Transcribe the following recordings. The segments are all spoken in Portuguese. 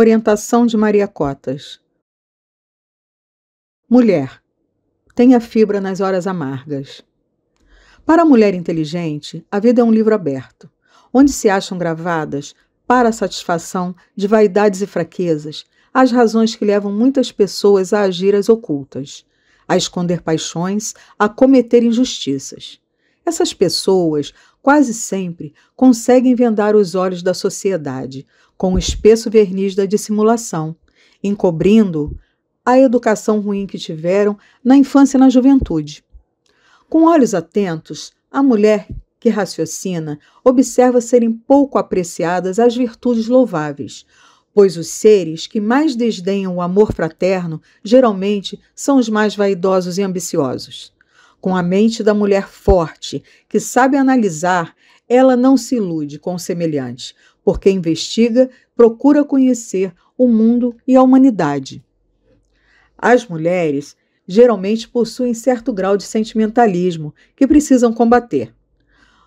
Orientação de Maria Cotas. Mulher, tenha fibra nas horas amargas. Para a mulher inteligente, a vida é um livro aberto, onde se acham gravadas, para a satisfação de vaidades e fraquezas, as razões que levam muitas pessoas a agir às ocultas, a esconder paixões, a cometer injustiças. Essas pessoas quase sempre, conseguem vendar os olhos da sociedade com o espesso verniz da dissimulação, encobrindo a educação ruim que tiveram na infância e na juventude. Com olhos atentos, a mulher que raciocina observa serem pouco apreciadas as virtudes louváveis, pois os seres que mais desdenham o amor fraterno geralmente são os mais vaidosos e ambiciosos. Com a mente da mulher forte, que sabe analisar, ela não se ilude com o semelhante, porque investiga, procura conhecer o mundo e a humanidade. As mulheres geralmente possuem certo grau de sentimentalismo que precisam combater.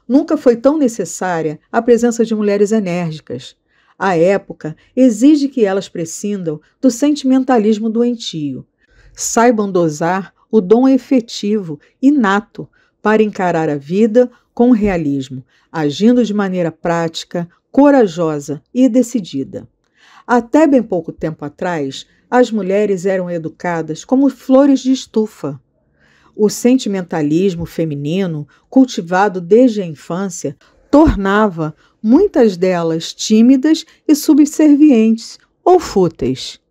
Nunca foi tão necessária a presença de mulheres enérgicas. A época exige que elas prescindam do sentimentalismo doentio, saibam dosar o dom efetivo, inato, para encarar a vida com realismo, agindo de maneira prática, corajosa e decidida. Até bem pouco tempo atrás, as mulheres eram educadas como flores de estufa. O sentimentalismo feminino, cultivado desde a infância, tornava muitas delas tímidas e subservientes ou fúteis.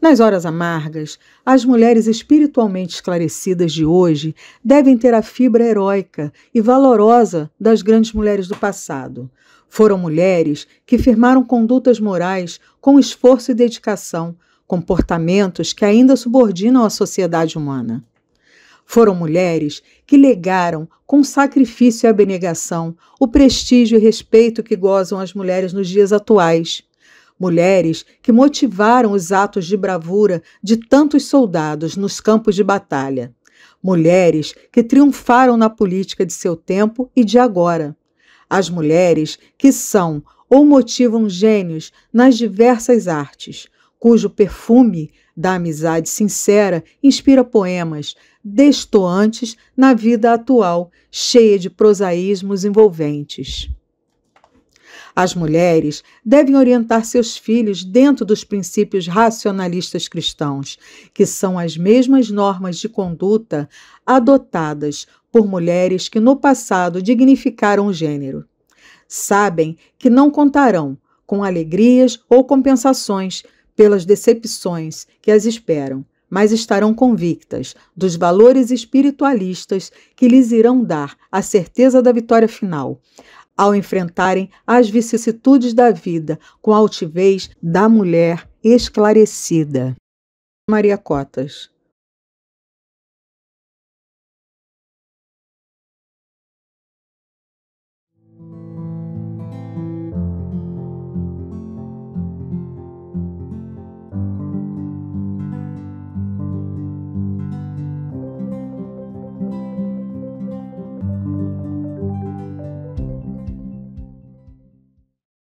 Nas horas amargas, as mulheres espiritualmente esclarecidas de hoje devem ter a fibra heróica e valorosa das grandes mulheres do passado. Foram mulheres que firmaram condutas morais com esforço e dedicação, comportamentos que ainda subordinam a sociedade humana. Foram mulheres que legaram, com sacrifício e abnegação, o prestígio e respeito que gozam as mulheres nos dias atuais mulheres que motivaram os atos de bravura de tantos soldados nos campos de batalha. Mulheres que triunfaram na política de seu tempo e de agora. As mulheres que são ou motivam gênios nas diversas artes, cujo perfume da amizade sincera inspira poemas destoantes na vida atual, cheia de prosaísmos envolventes. As mulheres devem orientar seus filhos dentro dos princípios racionalistas cristãos, que são as mesmas normas de conduta adotadas por mulheres que no passado dignificaram o gênero. Sabem que não contarão com alegrias ou compensações pelas decepções que as esperam, mas estarão convictas dos valores espiritualistas que lhes irão dar a certeza da vitória final, ao enfrentarem as vicissitudes da vida com a altivez da mulher esclarecida. Maria Cotas